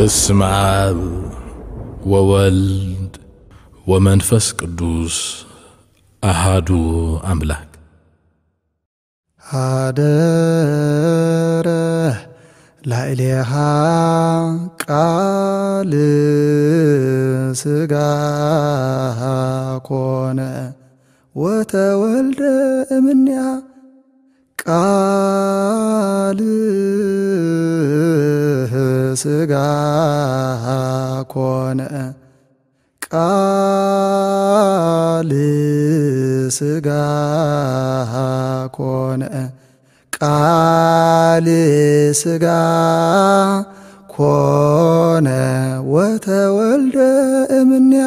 በስመ አብ ወወልድ ወመንፈስ ቅዱስ አሃዱ አምላክ። አደረ ላዕሌሃ ቃል ስጋ ኮነ ወተወልደ እምንያ ቃል ስጋ ኮነ ቃል ስጋ ኮነ ቃል ስጋ ኮነ ወተወልደ እምንያ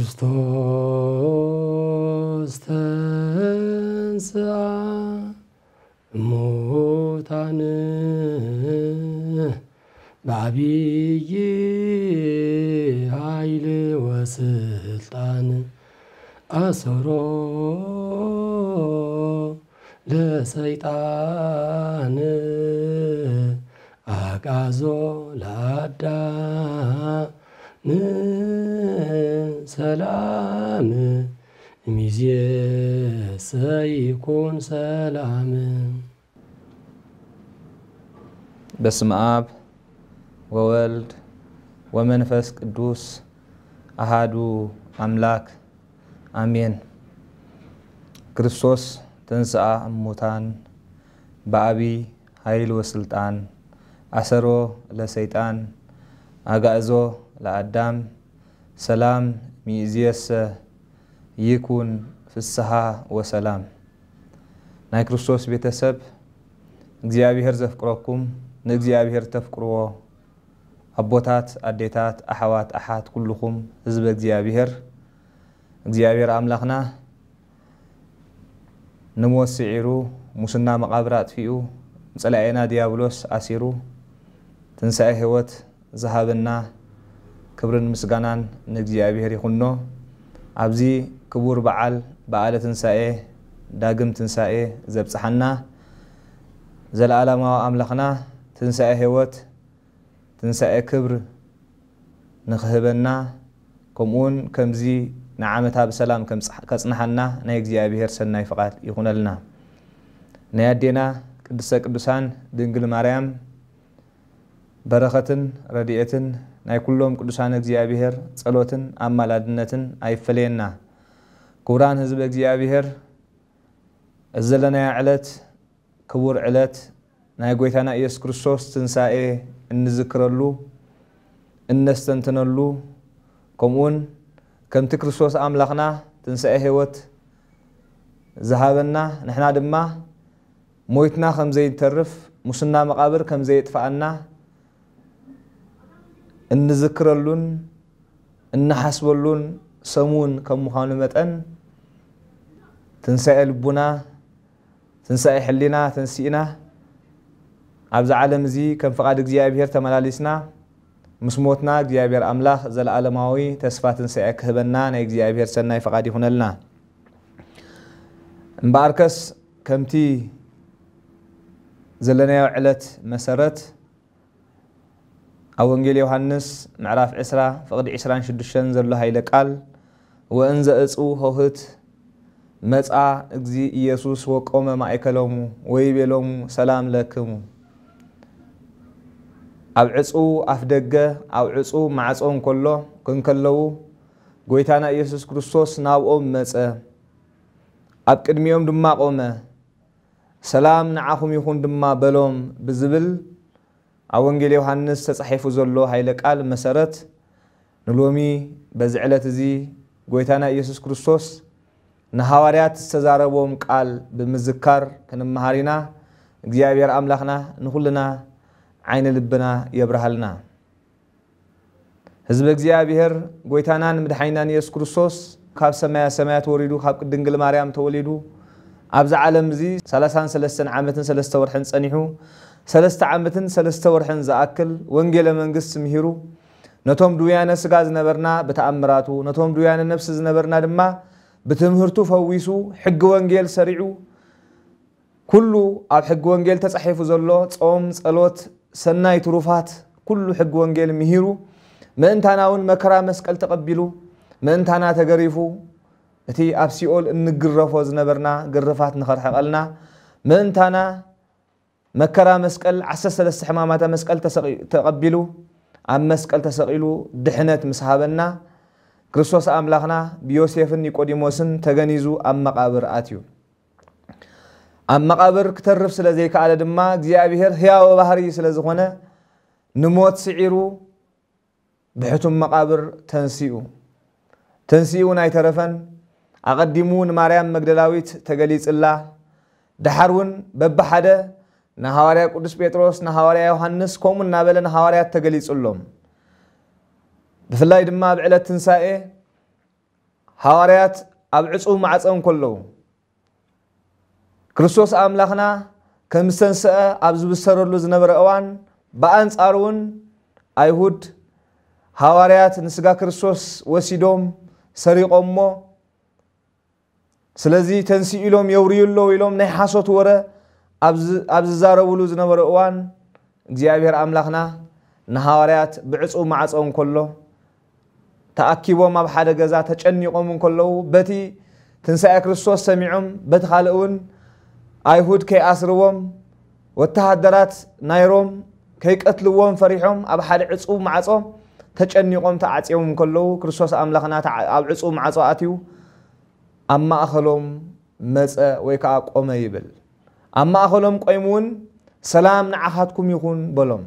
ክርስቶስ ተንሥአ እሙታን በዓቢይ ኃይል ወስልጣን አሰሮ ለሰይጣን አቃዞ ለአዳም ሰላም ሚዜሰ ይኩን ሰላም። በስመ አብ ወወልድ ወመንፈስ ቅዱስ አሃዱ አምላክ አሜን። ክርስቶስ ተንሥአ እሙታን በአቢይ ኃይል ወስልጣን አሰሮ ለሰይጣን አጋዕዞ ለአዳም ሰላም ሚእዝየሰ ይኩን ፍስሓ ወሰላም ናይ ክርስቶስ ቤተሰብ እግዚኣብሔር ዘፍቅረኩም ንእግዚኣብሔር ተፍቅርዎ ኣቦታት ኣዴታት ኣሕዋት ኣሓት ኩልኹም ህዝበ እግዚኣብሔር እግዚኣብሔር ኣምላኽና ንሞት ስዒሩ ሙስና መቓብራ ኣጥፊኡ ንፀላኤና ዲያብሎስ ኣሲሩ ትንሣኤ ህይወት ዝሃበና ክብርን ምስጋናን ንእግዚኣብሔር ይኹኖ ኣብዚ ክቡር በዓል በዓለ ትንሣኤ ዳግም ትንሣኤ ዘብፅሓና ዘለኣላማዊ ኣምላኽና ትንሣኤ ህይወት ትንሣኤ ክብር ንክህበና ከምኡውን ከምዚ ንዓመታ ብሰላም ከፅናሓና ናይ እግዚኣብሔር ሰናይ ፍቓድ ይኹነልና ናይ ኣዴና ቅድስተ ቅዱሳን ድንግል ማርያም በረኸትን ረድኤትን ናይ ኩሎም ቅዱሳን እግዚኣብሔር ጸሎትን ኣማላድነትን ኣይፈለየና ክቡራን ህዝቢ እግዚኣብሔር እዚ ዘለናዮ ዕለት ክቡር ዕለት ናይ ጎይታና ኢየሱስ ክርስቶስ ትንሣኤ እንዝክረሉ እነስተንትነሉ ከምኡውን ከምቲ ክርስቶስ ኣምላኽና ትንሣኤ ህይወት ዝሃበና ንሕና ድማ ሞይትና ከም ዘይንተርፍ ሙስና መቓብር ከም ዘየጥፋኣና እንዝክረሉን እናሓስበሉን ሰሙን ከም ምዃኑ መጠን ትንሳኤ ልቡና ትንሳኤ ሕሊና ተንስኢና ኣብዚ ዓለም እዚ ከም ፍቓድ እግዚኣብሔር ተመላሊስና ምስ ሞትና እግዚኣብሔር ኣምላኽ ዘለኣለማዊ ተስፋ ትንሳኤ ክህበና ናይ እግዚኣብሔር ሰናይ ፍቓድ ይኹነልና እምበኣርከስ ከምቲ ዘለናዮ ዕለት መሰረት ኣብ ወንጌል ዮሃንስ ምዕራፍ 20 ፍቕዲ 26 ዘሎ ሃይለ ቃል ወእንዘ እፁ ሆህት መፃ እግዚ ኢየሱስ ወቆመ ማእከሎሙ ወይቤሎሙ ሰላም ለክሙ ኣብ ዕፁ ኣፍ ደገ ኣብ ዕፁ ማዕፆ እንከሎ ክንከለዉ ጎይታና ኢየሱስ ክርስቶስ ናብኦም መፀ ኣብ ቅድሚኦም ድማ ቆመ ሰላም ንዓኹም ይኹን ድማ በሎም ብዝብል ኣብ ወንጌል ዮሃንስ ተፃሒፉ ዘሎ ሃይለ ቃል መሰረት ንሎሚ በዚ ዕለት እዚ ጎይታና ኢየሱስ ክርስቶስ ንሃዋርያት ዝተዛረቦም ቃል ብምዝካር ክንመሃር ኢና እግዚኣብሔር ኣምላኽና ንኹልና ዓይነ ልብና የብርሃልና ህዝቢ እግዚኣብሔር ጎይታናን ምድሓይናን ኢየሱስ ክርስቶስ ካብ ሰማያ ሰማያት ወሪዱ ካብ ቅድንግል ማርያም ተወሊዱ ኣብዚ ዓለም እዚ 33 ዓመትን 3 ወርሕን ፀኒሑ ሰለስተ ዓመትን ሰለስተ ወርሕን ዝኣክል ወንጌለ መንግስት ምሂሩ ነቶም ድውያነ ስጋ ዝነበርና ብተኣምራቱ ነቶም ድውያነ ነፍሲ ዝነበርና ድማ ብትምህርቱ ፈዊሱ ሕጊ ወንጌል ሰሪዑ ኩሉ ኣብ ሕጊ ወንጌል ተፃሒፉ ዘሎ ፆም ፀሎት ሰናይ ትሩፋት ኩሉ ሕጊ ወንጌል ምሂሩ ምእንታና እውን መከራ መስቀል ተቐቢሉ ምእንታና ተገሪፉ እቲ ኣብ ሲኦል እንግረፎ ዝነበርና ግርፋት ንኸርሐቐልና ምእንታና መከራ መስቀል 13 ሕማማተ መስቀል ተቐቢሉ ኣብ መስቀል ተሰቂሉ ድሕነት ምስ ሃበና ክርስቶስ ኣምላኽና ብዮሴፍን ኒቆዲሞስን ተገኒዙ ኣብ መቃብር ኣትዩ ኣብ መቃብር ክተርፍ ስለ ዘይከኣለ ድማ እግዚኣብሔር ህያወ ባህሪ ስለ ዝኾነ ንሞት ስዒሩ ብሕቱም መቃብር ተንሲኡ ተንሲኡ ናይ ተረፈን ኣቐዲሙ ንማርያም መግደላዊት ተገሊፅላ ድሓር እውን በብሓደ نهاريا قدس بيتروس نهاريا يوحنس كوم النابل نهاريا تقليص اللهم بفلاي دما بعلة تنسائي هاوريات أبعصوا معصهم كله كرسوس أملاخنا كمستنسأ أبزب السرور لز أوان بأنس أرون أيهود هاوريات نسقا كرسوس وسيدوم سريق أمو سلزي تنسي إلوم يوري اللو إلوم نحاسو وره ኣብ ዝዛረብሉ ዝነበሩ እዋን እግዚኣብሔር ኣምላኽና ንሃዋርያት ብዕፁብ ማዕፆም ከሎ ተኣኪቦም ኣብ ሓደ ገዛ ተጨኒቖም እንከለዉ በቲ ትንሣኤ ክርስቶስ ሰሚዖም በቲ ካልእ እውን ኣይሁድ ከይኣስርዎም ወተሃደራት ናይሮም ከይቀትልዎም ፈሪሖም ኣብ ሓደ ዕፁብ ማዕፆ ተጨኒቖም ተዓፅዮም እንከለዉ ክርስቶስ ኣምላኽና ኣብ ዕፁብ ማዕፆ ኣትዩ ኣብ ማእኸሎም መፀ ወይ ከዓ ቆመ ይብል ኣብ ማእኸሎም ቆይሙ እውን ሰላም ንዓኻትኩም ይኹን በሎም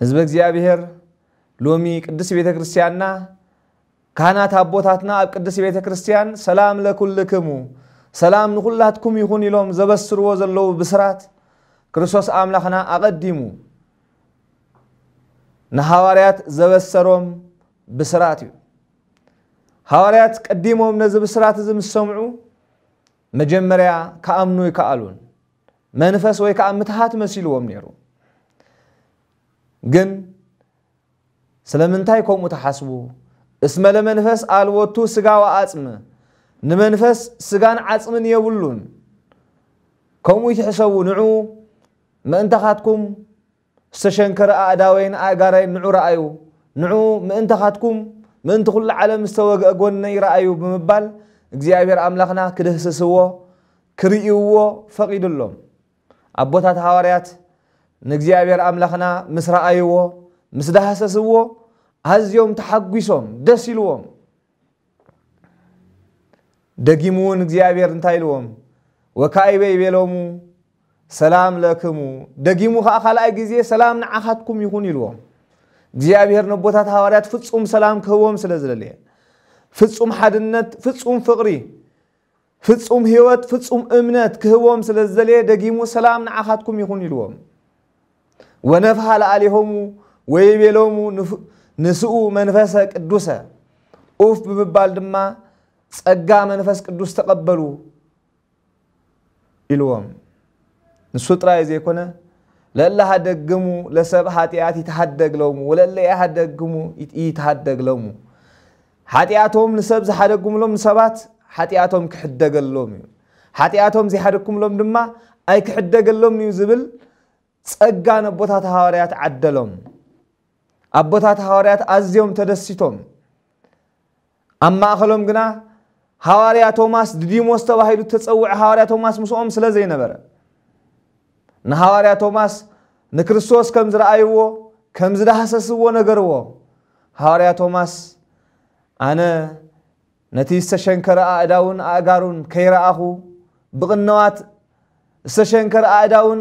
ህዝበ እግዚኣብሔር ሎሚ ቅድስ ቤተ ክርስቲያንና ካህናት ኣቦታትና ኣብ ቅድስ ቤተ ክርስቲያን ሰላም ለኩልክሙ ሰላም ንኹላትኩም ይኹን ኢሎም ዘበስርዎ ዘለዉ ብስራት ክርስቶስ ኣምላኽና ኣቐዲሙ ንሃዋርያት ዘበሰሮም ብስራት እዩ ሃዋርያት ቀዲሞም ነዚ ብስራት እዚ ምስ ሰምዑ መጀመሪያ ከአምኑ ይከአሉን መንፈስ ወይ ከዓ ምትሃት መሲልዎም ነይሩ ግን ስለምንታይ ከምኡ ተሓስቡ እስመ ለመንፈስ አልወቱ ስጋ ወአፅም ንመንፈስ ስጋን ዓፅምን የብሉን ከምኡ ይትሕሰቡ ንዑ ምእንታኻትኩም ዝተሸንከረ ኣእዳወይን ኣእጋራይን ንዑ ረኣዩ ንዑ ምእንታኻትኩም ምእንቲ ኩሉ ዓለም ዝተወግአ ጎነ ይረኣዩ ብምባል እግዚኣብሔር ኣምላኽና ክድህስስዎ ክርእይዎ ፈቒዱሎም ኣቦታት ሃዋርያት ንእግዚኣብሔር ኣምላኽና ምስ ረኣይዎ ምስ ዳሃሰስዎ ኣዝዮም ተሓጒሶም ደስ ኢልዎም ደጊሙ እውን እግዚኣብሔር እንታይ ኢልዎም ወካይበ ይቤሎሙ ሰላም ለክሙ ደጊሙ ከዓ ካልኣይ ግዜ ሰላም ንዓኻትኩም ይኹን ኢልዎም እግዚኣብሔር ነቦታት ሃዋርያት ፍጹም ሰላም ክህቦም ስለ ዝደለየ ፍጹም ሓድነት ፍጹም ፍቕሪ ፍጹም ህይወት ፍጹም እምነት ክህቦም ስለ ዝዘለየ ደጊሙ ሰላም ንዓኻትኩም ይኹን ኢልዎም ወነፍሃ ለኣሊሆሙ ወይቤሎሙ ንስኡ መንፈሰ ቅዱሰ ኡፍ ብምባል ድማ ጸጋ መንፈስ ቅዱስ ተቐበሉ ኢልዎም ንሱ ጥራይ ዘይኮነ ለላ ሃደግሙ ለሰብ ሃጢኣት ይትሃደግ ለሙ ወለለ ይሃደግሙ ይትሃደግ ለሙ ሓጢኣቶም ንሰብ ዝሓደጉምሎም ንሰባት ሓጢኣቶም ክሕደገሎም እዩ ሓጢኣቶም ዘይሓደኩምሎም ድማ ኣይ ክሕደገሎም እዩ ዝብል ፀጋ ንኣቦታት ሃዋርያት ዓደሎም ኣቦታት ሃዋርያት ኣዝዮም ተደሲቶም ኣብ ማእኸሎም ግና ሃዋርያ ቶማስ ድዲሞስ ተባሂሉ ተፀውዐ ሃዋርያ ቶማስ ምስኦም ስለ ዘይነበረ ንሃዋርያ ቶማስ ንክርስቶስ ከም ዝረኣይዎ ከም ዝዳሃሰስዎ ነገርዎ ሃዋርያ ቶማስ ኣነ ነቲ ዝተሸንከረ ኣእዳውን ኣእጋሩን ከይረኣኹ ብቕነዋት ዝተሸንከረ ኣእዳውን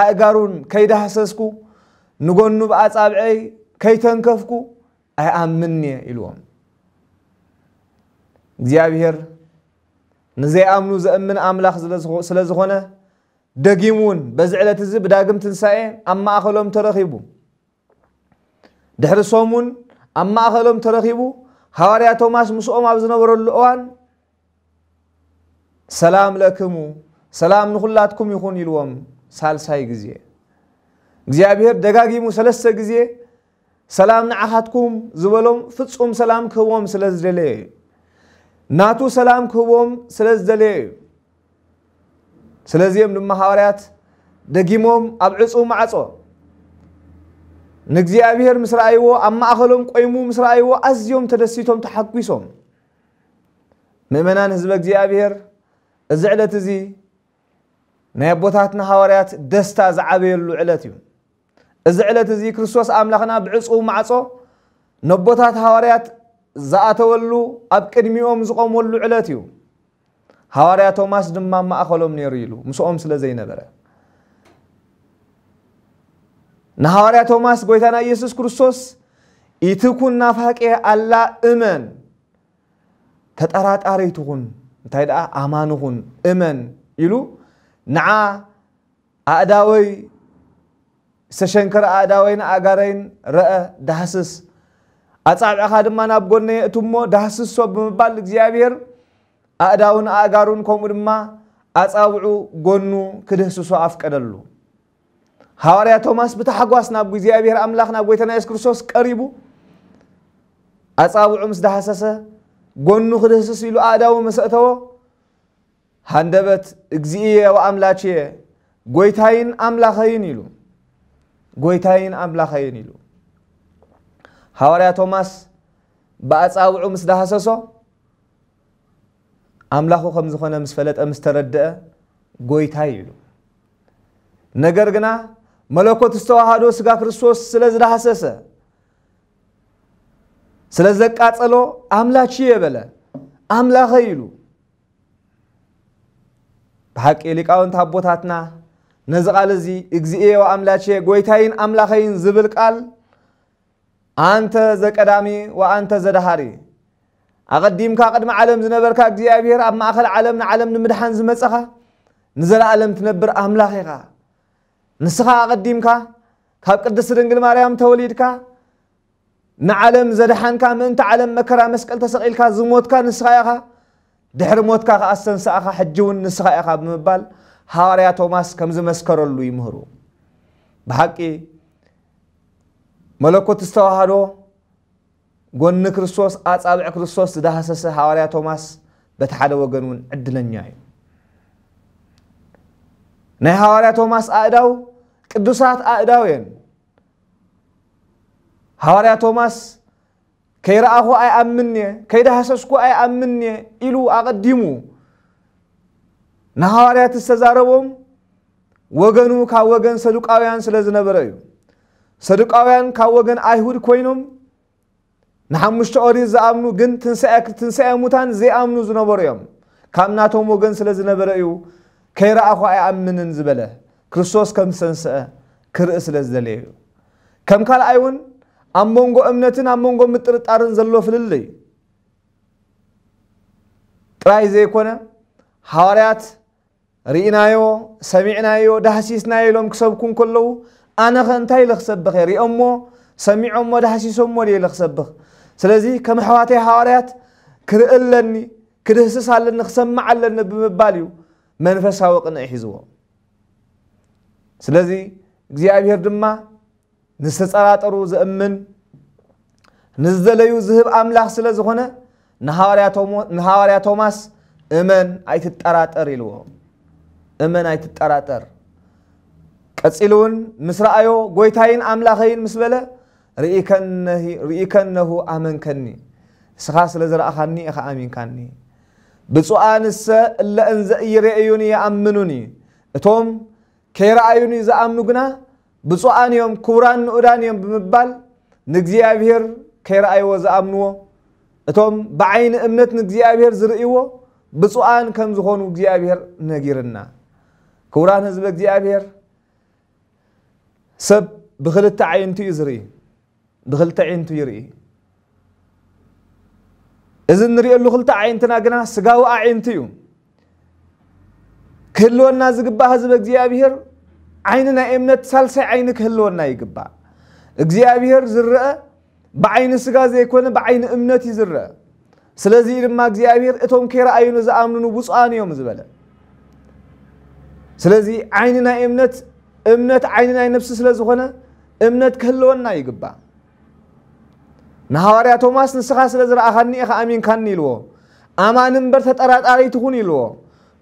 ኣእጋሩን ከይዳሃሰስኩ ንጎኑ ብኣፃብዐይ ከይተንከፍኩ ኣይኣምን እየ ኢልዎም እግዚኣብሄር ንዘይኣምኑ ዘእምን ኣምላኽ ስለ ዝኾነ ደጊሙ እውን በዚ ዕለት እዚ ብዳግም ትንሳኤ ኣብ ማእኸሎም ተረኺቡ ድሕሪ ሶም ውን ኣብ ማእኸሎም ተረኺቡ ሃዋርያ ቶማስ ምስኦም ኣብ ዝነበረሉ እዋን ሰላም ለክሙ ሰላም ንኹላትኩም ይኹን ኢልዎም ሳልሳይ ግዜ እግዚኣብሔር ደጋጊሙ ሰለስተ ግዜ ሰላም ንዓኻትኩም ዝበሎም ፍጹም ሰላም ክህቦም ስለ ዝደለየ እዩ ናቱ ሰላም ክህቦም ስለ ዝደለየ እዩ ስለዚኦም ድማ ሃዋርያት ደጊሞም ኣብ ዕፁ ማዕፆ نجزي أبيهر مصر أيوة أما أخلهم قيمو مصر أزيوم تدسيتهم تحقويسهم ممنان هزبك زي أبيهر الزعلة زي نيبوتاتنا حواريات دستا زعبير لعلتي الزعلة زي كرسوس أملاخنا بعصو معصو نبوتات حواريات زاتولو أبكرميوم زقوم لعلتي حواريات توماس دمام ما أخلهم نيريلو مسؤوم سلا زي نبرت ነሐዋርያ ቶማስ ጎይታና ኢየሱስ ክርስቶስ ኢትኩን ናፋቄ አላ እመን ተጠራጣሪ ትኹን እንታይ ደኣ ኣማንኹን እመን ኢሉ ንዓ ኣእዳወይ ዝተሸንከረ ኣእዳወይን ኣጋረይን ረአ ዳህስስ ኣፃብዕኻ ድማ ናብ ጎነየ እቲ እሞ ዳህስሶ ብምባል እግዚኣብሔር ኣእዳውን ኣእጋሩን ከምኡ ድማ ኣፃውዑ ጎኑ ክድህስሶ ኣፍቀደሉ ሐዋርያ ቶማስ ብታሓጓስ ናብ እግዚኣብሔር ኣምላኽ ናብ ጎይታና የሱስ ክርስቶስ ቀሪቡ ኣፃውዑ ምስ ዳሃሰሰ ጎኑ ክድህስስ ኢሉ ኣእዳዊ መሰእተዎ ሃንደበት እግዚእየ ወኣምላችየ ጎይታይን ኣምላኸይን ኢሉ ጎይታይን ኣምላኸይን ኢሉ ሃዋርያ ቶማስ ብኣፃውዑ ምስ ዳሃሰሶ ኣምላኹ ከም ዝኾነ ምስ ፈለጠ ምስ ተረድአ ጎይታይ ኢሉ ነገር ግና መለኮት እስተዋህዶ ስጋ ክርስቶስ ስለ ዝዳሐሰሰ ስለ ዘቃጸሎ አምላች የበለ አምላኸ ይሉ ብሓቂ ሊቃውንቲ ኣቦታትና ነዚ ቃል እዚ እግዚኤዮ ኣምላቼ ጎይታይን ኣምላኸይን ዝብል ቃል ኣንተ ዘቀዳሚ ወኣንተ ዘዳሃሪ ኣቐዲምካ ቅድሚ ዓለም ዝነበርካ እግዚኣብሔር ኣብ ማእኸል ዓለም ንዓለም ንምድሓን ዝመፀኻ ንዘለኣለም ትነብር ኣምላኽ ኢኻ ንስኻ ኣቐዲምካ ካብ ቅድስቲ ድንግል ማርያም ተወሊድካ ንዓለም ዘድሓንካ ምእንቲ ዓለም መከራ መስቀል ተሰቂልካ ዝሞትካ ንስኻ ኢኻ ድሕሪ ሞትካ ከዓ ዝተንስኣኻ ሕጂ እውን ንስኻ ኢኻ ብምባል ሃዋርያ ቶማስ ከም ዝመስከረሉ ይምህሩ ብሓቂ መለኮት ዝተዋህዶ ጎኒ ክርስቶስ ኣፃብዕ ክርስቶስ ዝዳሃሰሰ ሃዋርያ ቶማስ በቲ ሓደ ወገን እውን ዕድለኛ እዩ ናይ ሃዋርያ ቶማስ ኣእዳው ቅዱሳት ኣእዳው እየን ሃዋርያ ቶማስ ከይረኣኹ ኣይኣምን እየ ከይዳሃሰስኩ ኣይኣምን እየ ኢሉ ኣቐዲሙ ንሃዋርያት ዝተዛረቦም ወገኑ ካብ ወገን ሰዱቃውያን ስለ ዝነበረ እዩ ሰዱቃውያን ካብ ወገን ኣይሁድ ኮይኖም ንሓሙሽተ ኦሪት ዝኣምኑ ግን ትንሳኤ ሙታን ዘይኣምኑ ዝነበሩ እዮም ካብ ናቶም ወገን ስለ ዝነበረ እዩ ከይረኣኹ ኣይኣምንን ዝበለ ክርስቶስ ከም ዝሰንስአ ክርኢ ስለ ዝደለየ እዩ ከም ካልኣይ እውን ኣብ መንጎ እምነትን ኣብ መንጎ ምጥርጣርን ዘሎ ፍልል እዩ ጥራይ ዘይኮነ ሐዋርያት ርኢናዮ ሰሚዕናዮ ዳህሲስናዮ ኢሎም ክሰብኩ እንከለዉ ኣነ ኸ እንታይ ኢለ ክሰብኽ እየ ሪኦሞ ሰሚዖሞ ዳህሲሶሞ ድየ ኢለ ክሰብኽ ስለዚ ከም ኣሕዋተይ ሐዋርያት ክርእለኒ ክድህስስ ኣለኒ ክሰማዕ ኣለኒ ብምባል እዩ መንፈሳዊ ቅንዒ ሒዝዎ ስለዚ እግዚኣብሄር ድማ ንዝተፀራጠሩ ዝእምን ንዝደለዩ ዝህብ ኣምላኽ ስለ ዝኾነ ንሃዋርያ ቶማስ እመን ኣይትጠራጠር ኢልዎ እመን ኣይትጠራጠር ቀፂሉ እውን ምስ ረኣዮ ጎይታይን ኣምላኸይን ምስ በለ ርኢከነሁ ኣመንከኒ እስኻ ስለ ዝረእኻኒ ኢኸ ኣሚንካኒ ብፁዓንሰ እለ እንዘ ኢይርእዩኒ ይኣምኑኒ እቶም ከይረኣዩኒ ዝኣምኑ ግና ብፁዓን እዮም ክቡራን ንኡዳን እዮም ብምባል ንእግዚኣብሔር ከይረኣይዎ ዝኣምንዎ እቶም ብዓይኒ እምነት ንእግዚኣብሔር ዝርእይዎ ብፁዓን ከም ዝኾኑ እግዚኣብሔር ነጊርና ክቡራን ህዝቢ እግዚኣብሔር ሰብ ብክልተ ዓይንቱ እዩ ዝርኢ ብክልተ ዓይንቱ ይርኢ እዚ እንሪኤሉ ክልተ ዓይነትና ግና ስጋዊ ዓይነት እዩ ክህልወና ዝግባእ ህዝብ እግዚኣብሄር ዓይኒ ናይ እምነት ሳልሳይ ዓይኒ ክህልወና ይግባእ እግዚኣብሄር ዝረአ ብዓይኒ ስጋ ዘይኮነ ብዓይኒ እምነት እዩ ዝረአ ስለዚ ድማ እግዚኣብሄር እቶም ከይረኣዩኑ ዝኣምኑኑ ብፁኣን እዮም ዝበለ ስለዚ ዓይኒ ናይ እምነት እምነት ዓይኒ ናይ ነብሲ ስለ ዝኾነ እምነት ክህልወና ይግባእ ንሃዋርያ ቶማስ ንስኻ ስለ ዝረኣኻኒ ኢኻ ኣሚንካኒ ኢልዎ ኣማን እምበር ተጠራጣሪ ትኹን ኢልዎ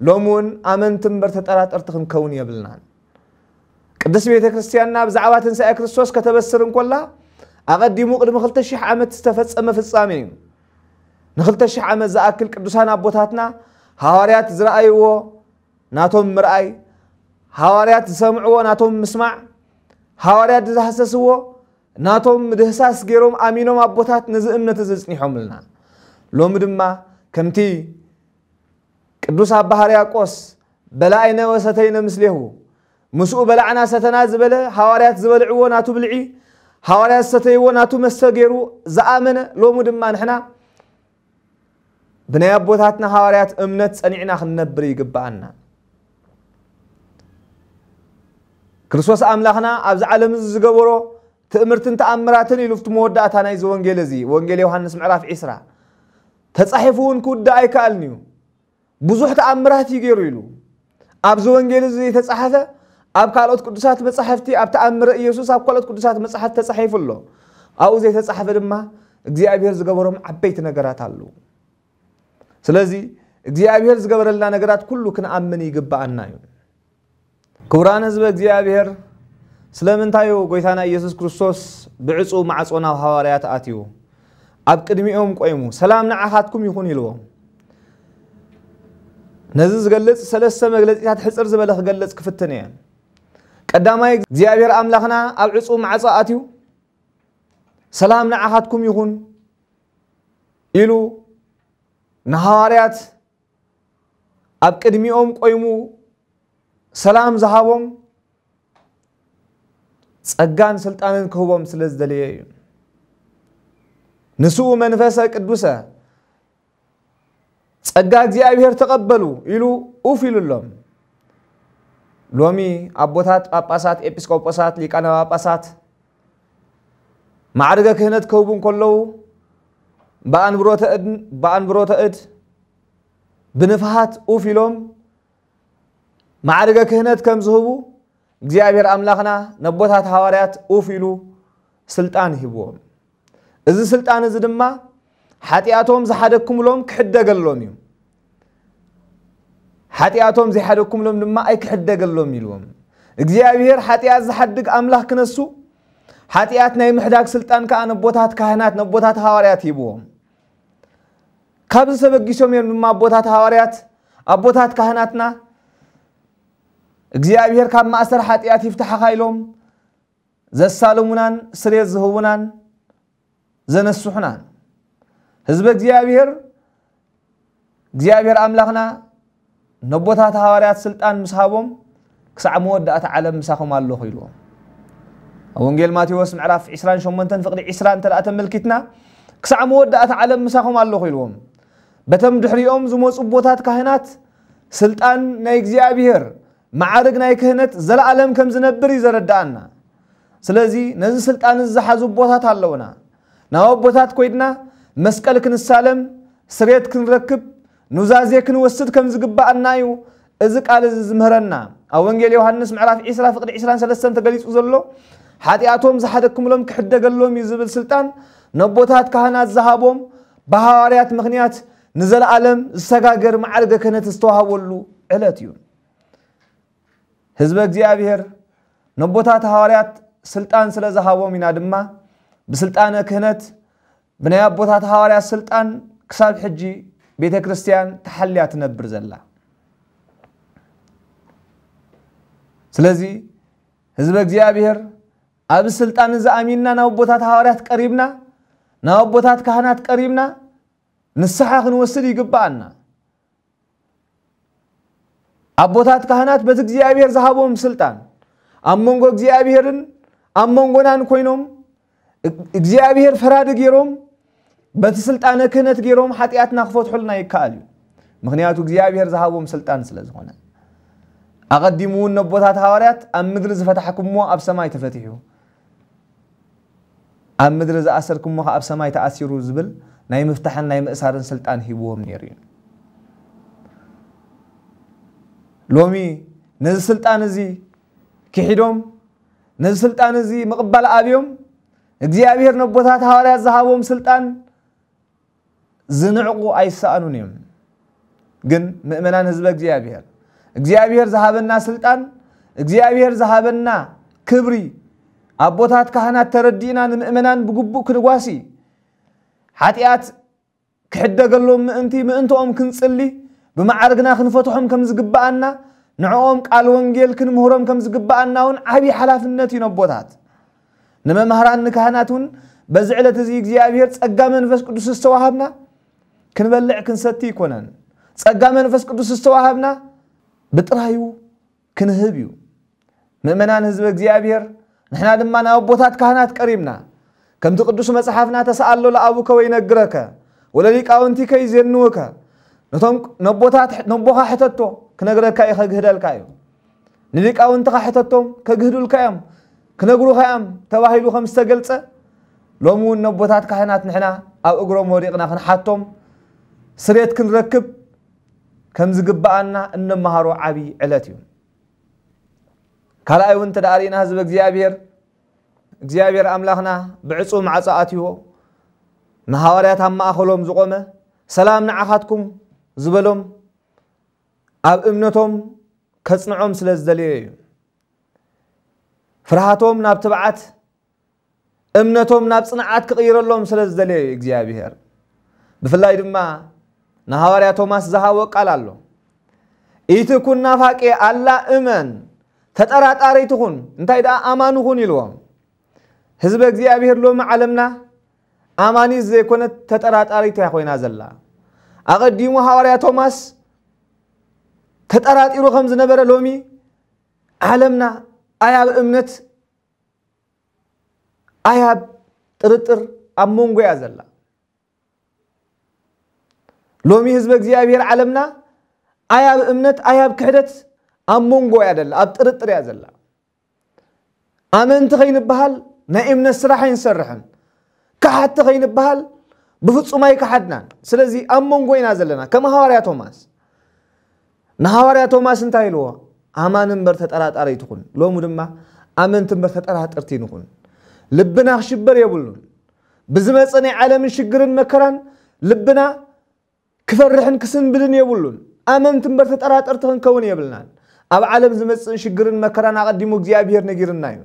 ሎሚ እውን ኣመንቲ እምበር ተጠራጠርቲ ክንከውን የብልናን ቅድስ ቤተ ክርስቲያንና ብዛዕባ ትንሣኤ ክርስቶስ ከተበስር እንኮላ ኣቐዲሙ ቅድሚ 2,000 ዓመት ዝተፈፀመ ፍጻሜ እዩ ን2,000 ዓመት ዝኣክል ቅዱሳን ኣቦታትና ሃዋርያት ዝረኣይዎ ናቶም ምርኣይ ሃዋርያት ዝሰምዕዎ ናቶም ምስማዕ ሃዋርያት ዝሃሰስዎ ናቶም ምድህሳስ ገይሮም ኣሚኖም ኣቦታት ነዚ እምነት እዚ ፅኒሖምልና ሎሚ ድማ ከምቲ ቅዱስ ኣባ ሕርያቆስ በላእይነ ወሰተይነ ምስሌሁ ምስኡ በላዕና ሰተና ዝበለ ሃዋርያት ዝበልዕዎ ናቱ ብልዒ ሃዋርያት ሰተይዎ ናቱ መስተ ገይሩ ዝኣመነ ሎሚ ድማ ንሕና ብናይ ኣቦታትና ሃዋርያት እምነት ፀኒዕና ክንነብር ይግባአና ክርስቶስ ኣምላኽና ኣብዚ ዓለም ዝገበሮ ትእምርትን ተኣምራትን ኢሉ ፍቲ መወዳእታ ናይዚ ወንጌል እዚ ወንጌል ዮሃንስ ምዕራፍ 20 ተፃሒፉ እውን ክውዳእ ኣይከኣልን እዩ ብዙሕ ተኣምራት እዩ ገይሩ ኢሉ ኣብዚ ወንጌል እዚ ተፃሓፈ ኣብ ካልኦት ቅዱሳት መፅሓፍቲ ኣብ ተኣምረ ኢየሱስ ኣብ ካልኦት ቅዱሳት መፅሓፍቲ ተፃሒፉ ኣሎ ኣብኡ ዘይተፃሓፈ ድማ እግዚኣብሄር ዝገበሮም ዓበይቲ ነገራት ኣለው ስለዚ እግዚኣብሄር ዝገበረልና ነገራት ኩሉ ክንኣምን ይግባኣና እዩ ክቡራን ህዝበ እግዚኣብሄር ስለምንታዩ ጎይታና ኢየሱስ ክርስቶስ ብዕፁ ማዕፆ ናብ ሃዋርያት ኣትዩ ኣብ ቅድሚኦም ቆይሙ ሰላም ንዓኻትኩም ይኹን ኢልዎም ነዚ ዝገልፅ ሰለስተ መግለፂታት ሕፅር ዝበለ ክገልፅ ክፍትን እየ ቀዳማይ እግዚኣብሔር ኣምላኽና ኣብ ዕፁ ማዕፆ ኣትዩ ሰላም ንዓኻትኩም ይኹን ኢሉ ንሃዋርያት ኣብ ቅድሚኦም ቆይሙ ሰላም ዝሃቦም سأجان سلطان كهوم سلز دليل نسوه من فسق الدوسة سأجان زي أبيهر تقبلوا إلو أوفيل اللهم لومي أبوثات أبسات إبسكوبسات ليكانا أبسات معركة كهنت كهوم كلو بان بروت أد بان بروت أد بنفحات أوفيلهم معركة كهنت كم زهبو እግዚአብሔር ኣምላኽና ነቦታት ሃዋርያት ኡፍ ኢሉ ስልጣን ሂብዎም እዚ ስልጣን እዚ ድማ ሓጢኣቶም ዝሓደኩምሎም ክሕደገሎም እዩ ሓጢኣቶም ዘይሓደኩምሎም ድማ ኣይክሕደገሎም ኢልዎም እግዚኣብሔር ሓጢኣት ዝሓድግ ኣምላኽ ክነሱ ሓጢኣት ናይ ምሕዳግ ስልጣን ከዓ ነቦታት ካህናት ነቦታት ሃዋርያት ሂብዎም ካብዚ ተበጊሶም እዮም ድማ ኣቦታት ሃዋርያት ኣቦታት ካህናትና እግዚኣብሔር ካብ ማእሰር ሓጢኣት ይፍትሓኻ ኢሎም ዘሳልሙናን ስሬት ዝህቡናን ዘነስሑናን ህዝበ እግዚኣብሔር እግዚኣብሔር ኣምላኽና ነቦታት ሃዋርያት ስልጣን ምስ ሃቦም ክሳዕ መወዳእቲ ዓለም ምሳኹም ኣለኹ ኢልዎም ኣብ ወንጌል ማቴዎስ ምዕራፍ 28 ፍቅዲ 20 እንተ ተመልኪትና ክሳዕ መወዳእቲ ዓለም ምሳኹም ኣለኹ ኢልዎም በቶም ድሕሪኦም ዝመፁ ቦታት ካህናት ስልጣን ናይ እግዚኣብሔር معرق ناي كهنت عالم كم زنبر يزرد دعنا سلازي نزل سلطان الزحازو بوثات هاللونا ناو بوثات كويدنا مسكال كن السالم سريت كن ركب نوزازي كن وسط كم زقبعنا يو ازك على زمهرنا او وانجيل يوحنس معراف عسرا فقد عسران سلسان تقليص وزلو حاتياتهم كملوم كحدة قلوم يزبل سلطان نبوتات كهنات زهابوم بهاريات مغنيات نزل عالم السقاقر معارك كانت استوها ولو علاتيون ህዝበ እግዚአብሔር ነቦታት ሐዋርያት ስልጣን ስለ ዝሃቦም ኢና ድማ ብስልጣነ ክህነት ብናይ ኣቦታት ሐዋርያት ስልጣን ክሳብ ሕጂ ቤተ ክርስቲያን ተሓልያ ትነብር ዘላ ስለዚ ህዝበ እግዚኣብሔር ኣብዚ ስልጣን እዚ ናብ ኣቦታት ሐዋርያት ቀሪብና ናብ ኣቦታት ካህናት ቀሪብና ንስሓ ክንወስድ ይግባአና አቦታት ካህናት በዚ እግዚአብሔር ዝሃቦም ስልጣን ኣብ መንጎ እግዚኣብሔርን ኣብ መንጎናን ኮይኖም እግዚኣብሔር ፈራዲ ገይሮም በቲ ስልጣነ ክህነት ገይሮም ሓጢኣትና ክፈትሑልና ይከኣል እዩ ምክንያቱ እግዚኣብሔር ዝሃቦም ስልጣን ስለ ዝኾነ ኣቐዲሙ እውን ነቦታት ሃዋርያት ኣብ ምድሪ ዝፈታሕኩምዎ ኣብ ሰማይ ተፈትሑ ኣብ ምድሪ ዝኣሰርኩምዎ ኣብ ሰማይ ተኣሲሩ ዝብል ናይ ምፍታሕን ናይ ምእሳርን ስልጣን ሂብዎም ነይሩ እዩ ሎሚ ነዚ ስልጣን እዚ ክሒዶም ነዚ ስልጣን እዚ ምቕባል ኣብዮም እግዚኣብሔር ነቦታት ሃዋርያት ዝሃቦም ስልጣን ዝንዕቁ ኣይሰኣኑን እዮም ግን ምእመናን ህዝበ እግዚኣብሔር እግዚኣብሔር ዝሃበና ስልጣን እግዚኣብሔር ዝሃበና ክብሪ ኣቦታት ካህናት ተረዲእና ንምእመናን ብግቡእ ክንጓሲ ሓጢኣት ክሕደገሎም ምእንቲ ምእንትኦም ክንፅሊ بمعرقنا خنفتوحهم كم زقبقنا نعوم قالون جيل كن مهرم كم زقبقنا ون عبي حلاف النتي نبوتات نما مهران نكهناتون بزعلة زيك زي أبيهر تسقى من فس كدوس استوهابنا كن بلع كن ستي كونان تسقى من فس كدوس استوهابنا بترهيو كن هبيو مؤمنان هزبك زي أبيهر نحنا دم أنا أبوتات كهنات كريمنا كم تقدوس مسحفنا تسألو لأبوك وينك جركا ولا ليك أونتي كي ነቶም ነቦታት ነቦኻ ሕተቶ ክነግረካ እዩ ከግህደልካ እዩ ንሊቃውንትካ ሕተቶም ከግህዱልካ እዮም ክነግሩካ እዮም ተባሂሉ ከም ዝተገልፀ ሎሚ እውን ነቦታት ካህናት ንሕና ኣብ እግሮም ወዲቕና ክንሓቶም ስሬት ክንረክብ ከም ዝግባኣና እነመሃሮ ዓብዪ ዕለት እዩ ካልኣይ እውን ተዳሪእና ህዝቢ እግዚኣብሔር እግዚኣብሔር ኣምላኽና ብዕፁም ዓፃኣትዎ ንሃዋርያት ኣብ ማእኸሎም ዝቆመ ሰላም ንዓኻትኩም ዝበሎም ኣብ እምነቶም ከፅንዖም ስለ ዝደልዮ እዩ ፍርሃቶም ናብ ትብዓት እምነቶም ናብ ፅንዓት ክቕይረሎም ስለ ዝደልዮ እዩ እግዚኣብሄር ብፍላይ ድማ ንሃዋርያ ቶማስ ዝሃቦ ቃል ኣሎ ኢትኩን ናፋቄ ኣላ እመን ተጠራጣሪ ትኹን እንታይ ደኣ ኣማንኹን ኢልዎም ህዝቢ እግዚኣብሄር ሎሚ ዓለምና ኣማኒ ዘይኮነት ተጠራጣሪት ኮይና ዘላ ኣቐዲሙ ሃዋርያ ቶማስ ተጠራጢሩ ከም ዝነበረ ሎሚ ዓለምና ኣያብ እምነት ኣያብ ጥርጥር ኣብ መንጎ እያ ዘላ ሎሚ ህዝበ እግዚኣብሔር ዓለምና ኣያብ እምነት ኣያብ ክሕደት ኣብ መንጎ እያ ዘላ ኣብ ጥርጥር እያ ዘላ ኣመንቲ ከይንበሃል ናይ እምነት ስራሕ ኣይንሰርሕን ካሓቲ ከይንበሃል ብፍጹም ኣይከሓድናን ስለዚ ኣብ መንጎ ኢና ዘለና ከም ሃዋርያ ቶማስ ንሃዋርያ ቶማስ እንታይ ኢልዎ ኣማን እምበር ተጠራጣሪ ትኹን ሎሙ ድማ ኣመንቲ እምበር ተጠራጥርቲ ንኹን ልብና ክሽበር የብሉን ብዝመፀ ናይ ዓለምን ሽግርን መከራን ልብና ክፈርሕን ክስንብልን የብሉን ኣመንቲ እምበር ተጠራጠርቲ ክንከውን የብልናን ኣብ ዓለም ዝመፅእን ሽግርን መከራን ኣቐዲሙ እግዚኣብሄር ነጊርና እዩ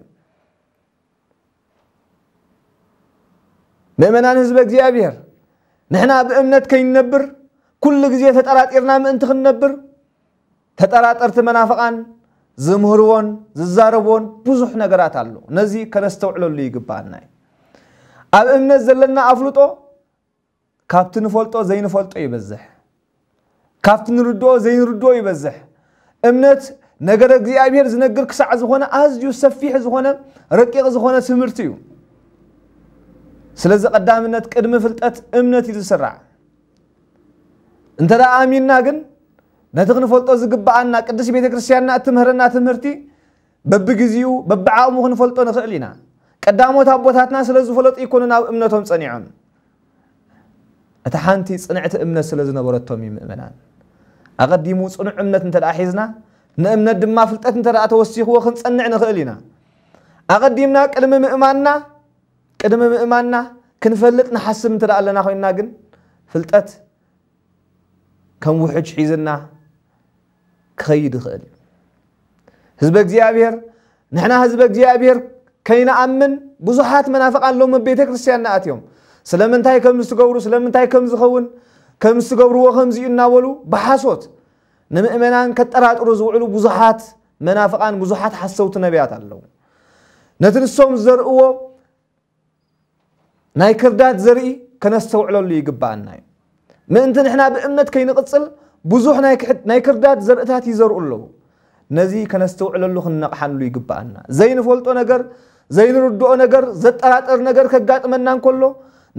ምእመናን ህዝበ እግዚኣብሄር نحن بأمنت كي ننبر كل جزية تترات إرنا من أنت خنبر تترات أرت منافقان زمهرون ززاربون بزح نقرات اللو نزي كرستو علو اللي يقبالنا أبأمنت زلنا أفلوتو كابتن فولتو زين فولتو يبزح كابتن ردو زين ردو يبزح أمنت نقرق زي أبير زنقرق سعز هنا أز يوسف فيح زخونا رقيق زخونا سمرتيو ስለዚ ቀዳምነት ቅድሚ ፍልጠት እምነት እዩ ዝስራዕ እንተ ደኣ ኣሚንና ግን ነቲ ክንፈልጦ ዝግባኣና ቅድስ ቤተ ክርስቲያንና እትምህረና ትምህርቲ በቢግዚኡ በብዓቕሙ ክንፈልጦ ንኽእል ኢና ቀዳሞት ኣቦታትና ስለ ዝፈለጡ ይኮኑ ናብ እምነቶም ፀኒዖም እቲ ሓንቲ ፅንዕቲ እምነት ስለ ዝነበረቶም እዩ ምእመናን ኣቐዲሙ ፅኑዕ እምነት እንተ ደኣ ሒዝና ንእምነት ድማ ፍልጠት እንተ ደኣ ተወሲኽዎ ክንፀንዕ ንኽእል ኢና ኣቐዲምና ቅድሚ ምእማንና كدم مؤمنا كنفلت نحسب انت لنا خوينا جن فلتت كم وحج حيزنا كيد خل هزبك زي أبير نحنا هزبك زي أبير كينا أمن بزحات منافق عن لهم بيتك كريستيان ناتيهم سلام انتهى كم استجوروا سلام انتهى كم زخون كم استجوروا وهم زي الناولو بحاسوت نمؤمنا كترات أرزو علو بزحات منافق عن بزحات حسوت نبيات اللهم نتنسهم زرقوا ናይ ክርዳድ ዘርኢ ከነስተውዕለሉ ይግባአና እዩ ምእንቲ ንሕና ብእምነት ከይንቕፅል ብዙሕ ናይ ክርዳድ ዘርእታት ይዘርኡ ኣለዉ ነዚ ከነስተውዕለሉ ክንነቕሓንሉ ይግባአና ዘይንፈልጦ ነገር ዘይንርድኦ ነገር ዘጠራጠር ነገር ከጋጥመና እንከሎ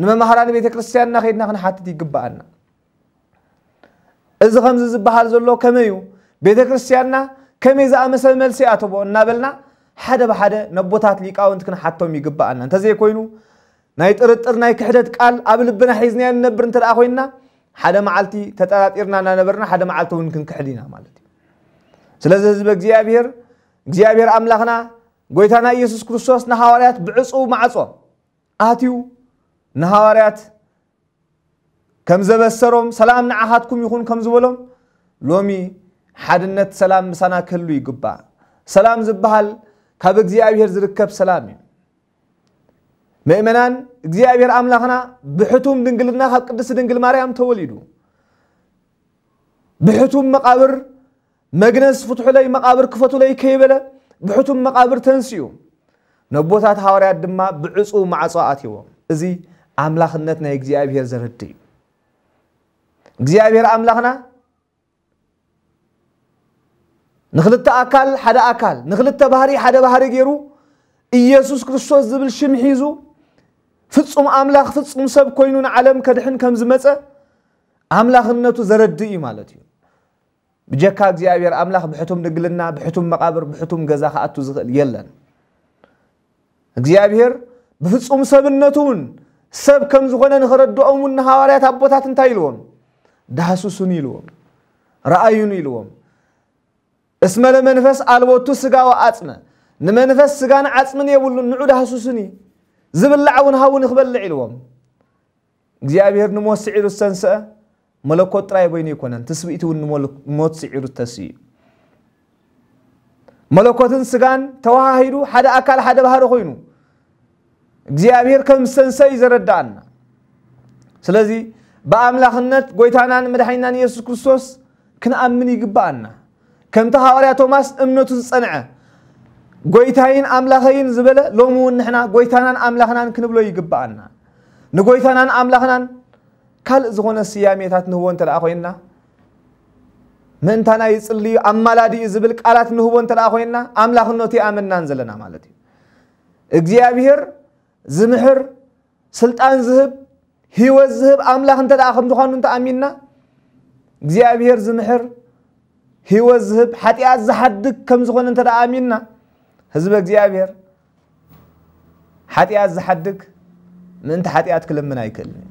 ንመምሃራን ቤተ ክርስቲያንና ከይድና ክንሓትት ይግባአና እዚ ከምዚ ዝበሃል ዘሎ ከመይ እዩ ቤተ ክርስትያንና ከመይ ዝኣመሰለ መልሲ ኣተቦ እናበልና ሓደ ብሓደ ነቦታት ሊቃውንቲ ክንሓቶም ይግባአና እንተዘይኮይኑ ናይ ጥርጥር ናይ ክሕደት ቃል ኣብ ልብና ሒዝና ንነብር እንተ ደኣ ኮይንና ሓደ መዓልቲ ተጠራጢርና እናነበርና ሓደ መዓልቲ እውን ክንክሕድ ኢና ማለት እዩ ስለዚ ህዝቢ እግዚኣብሔር እግዚኣብሔር ኣምላኽና ጎይታ ናይ ኢየሱስ ክርስቶስ ንሃዋርያት ብዕፁብ ማዕፆ ኣትዩ ንሃዋርያት ከም ዘበሰሮም ሰላም ንዓኻትኩም ይኹን ከም ዝበሎም ሎሚ ሓድነት ሰላም ምሳና ክህሉ ይግባእ ሰላም ዝበሃል ካብ እግዚኣብሔር ዝርከብ ሰላም እዩ ምእመናን እግዚኣብሔር ኣምላኽና ብሕቱም ድንግልና ካብ ቅድስቲ ድንግል ማርያም ተወሊዱ ብሕቱም መቃብር መግነስ ፍትሑለይ መቃብር ክፈቱለይ ከይበለ ብሕቱም መቃብር ተንስኡ ነቦታት ሃዋርያት ድማ ብዕፁ ማዕፆ ኣትዎም እዚ ኣምላኽነት ናይ እግዚኣብሔር ዘርድ እዩ እግዚኣብሔር ኣምላኽና ንክልተ ኣካል ሓደ ኣካል ንክልተ ባህሪ ሓደ ባህሪ ገይሩ ኢየሱስ ክርስቶስ ዝብል ሽም ሒዙ ፍጹም ኣምላኽ ፍጹም ሰብ ኮይኑ ንዓለም ከድሕን ከም ዝመፀ ኣምላኽነቱ ዘረድእ እዩ ማለት እዩ ብጀካ እግዚኣብሔር ኣምላኽ ብሕቱም ድንግልና ብሕቱም መቃብር ብሕቱም ገዛ ክኣቱ ዝኽእል የለን እግዚኣብሔር ብፍፁም ሰብነቱ እውን ሰብ ከም ዝኾነ ንኽረድኦም ውን ንሃዋርያት ኣቦታት እንታይ ኢልዎም ዳሃስሱን ኢልዎም ረኣዩን ኢልዎም እስመ ለመንፈስ ኣልቦቱ ስጋ ወኣፅመ ንመንፈስ ስጋን ዓፅምን የብሉን ንዑ ዳሃስሱን እዩ ዝብላዕ እውን ሃውን ክበልዕ ኢልዎም እግዚኣብሔር ንሞት ስዒሩ ዝተንስአ መለኮት ጥራይ በይኑ ይኮነን ትስብኢት እውን ሞት ስዒሩ ተስእዩ መለኮትን ስጋን ተዋሃሂዱ ሓደ ኣካል ሓደ ባህሪ ኮይኑ እግዚኣብሔር ከም ዝተንሰአ እዩ ዘረዳእና ስለዚ ብኣምላኽነት ጎይታናን መድሓኒናን ኢየሱስ ክርስቶስ ክንኣምን ይግባአና ከምቲ ሃዋርያ ቶማስ እምነቱ ዝፀንዐ ጎይታይን ኣምላኸይን ዝበለ ሎሚ እውን ንሕና ጎይታናን ኣምላኽናን ክንብሎ ይግባአና ንጎይታናን ኣምላኽናን ካልእ ዝኾነ ስያሜታት ንህቦ እንተ ደኣ ኮይንና ምእንታና ይፅልዩ እዩ ዝብል ቃላት ንህቦ እንተ ደኣ ኮይንና ኣምላኽነቱ ይኣመናን ዘለና ማለት እዩ እግዚኣብሄር ዝምሕር ስልጣን ዝህብ ሂወት ዝህብ ኣምላኽ እንተ ደኣ ከም ዝኾኑ እንተኣሚንና እግዚኣብሄር ዝምሕር ሂወት ዝህብ ሓጢኣት ዝሓድግ ከም ዝኾነ እንተ ደኣ ኣሚንና ህዝበ እግዚአብሔር ኃጢአት ዝሓድግ ምእንቲ ኃጢአት ክልምን ኣይክእልን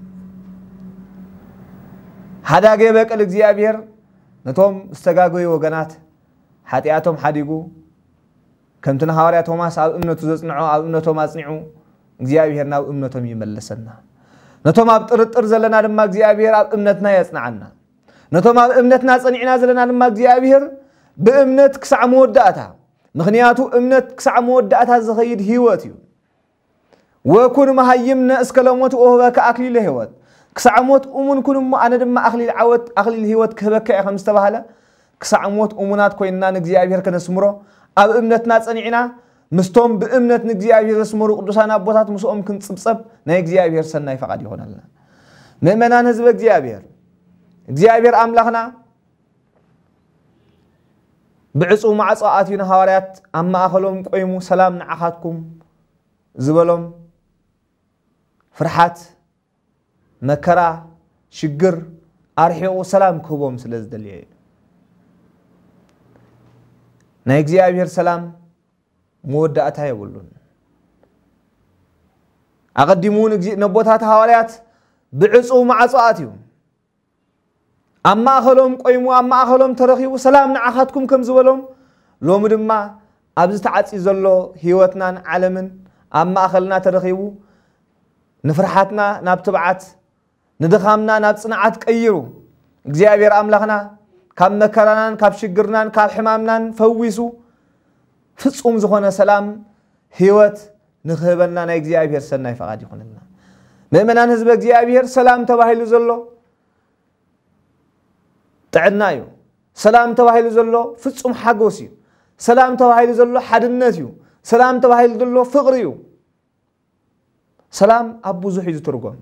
ሓዳገ በቅል እግዚኣብሔር ነቶም ዝተጋገዩ ወገናት ሓጢአቶም ሓዲጉ ከምቲ ንሃዋርያ ቶማስ ኣብ እምነቱ ዘፅንዖ ኣብ እምነቶም ኣፅኒዑ እግዚኣብሔር ናብ እምነቶም ይመለሰና ነቶም ኣብ ጥርጥር ዘለና ድማ እግዚኣብሔር ኣብ እምነትና የፅንዓና ነቶም ኣብ እምነትና ፀኒዕና ዘለና ድማ እግዚኣብሔር ብእምነት ክሳዕ መወዳእታ مخنياتو امنت كسع مودة اتازخيد هيواتيو وكون مهيم ناس كلاموت اوهبك اكلي لهيوات كسع موت امون كون ما انا دم اخلي العوات اخلي الهيوات كهبك اي خمس تبهالة كسع موت امونات كوينا نقزي عبير كنسمرو اب امنت ناس انعنا مستوم بامنت نقزي عبير اسمرو قدسانا بوتات مسؤوم كنت سبسب نقزي عبير سنة فقط يهون الله ممنان هزبك زيابير زيابير املاخنا بعصو مع صاعاتين حواريات اما اخلهم قيمو سلام نعحاتكم زبلهم فرحات مكرا شجر ارحيو سلام كوبهم سلزدلي نيجي اغزيابير سلام مودة أتاي يبلون اقدمون نبوتات حواريات بعصو مع صاعاتهم ኣብ ማእኸሎም ቆይሙ ኣብ ማእኸሎም ተረኺቡ ሰላም ንዓኻትኩም ከም ዝበሎም ሎሚ ድማ ኣብዚ ተዓፂ ዘሎ ሂወትናን ዓለምን ኣብ ማእኸልና ተረኺቡ ንፍርሓትና ናብ ትብዓት ንድኻምና ናብ ፅንዓት ቀይሩ እግዚኣብሔር ኣምላኽና ካብ መከራናን ካብ ሽግርናን ካብ ሕማምናን ፈዊሱ ፍፁም ዝኾነ ሰላም ህይወት ንክህበልና ናይ እግዚኣብሔር ሰናይ ፈቓድ ይኹንልና ምእመናን ህዝቢ እግዚኣብሔር ሰላም ተባሂሉ ዘሎ ጥዕና እዩ ሰላም ተባሂሉ ዘሎ ፍፁም ሓጎስ እዩ ሰላም ተባሂሉ ዘሎ ሓድነት እዩ ሰላም ተባሂሉ ዘሎ ፍቕሪ እዩ ሰላም ኣብ ብዙሕ እዩ ዝትርጎም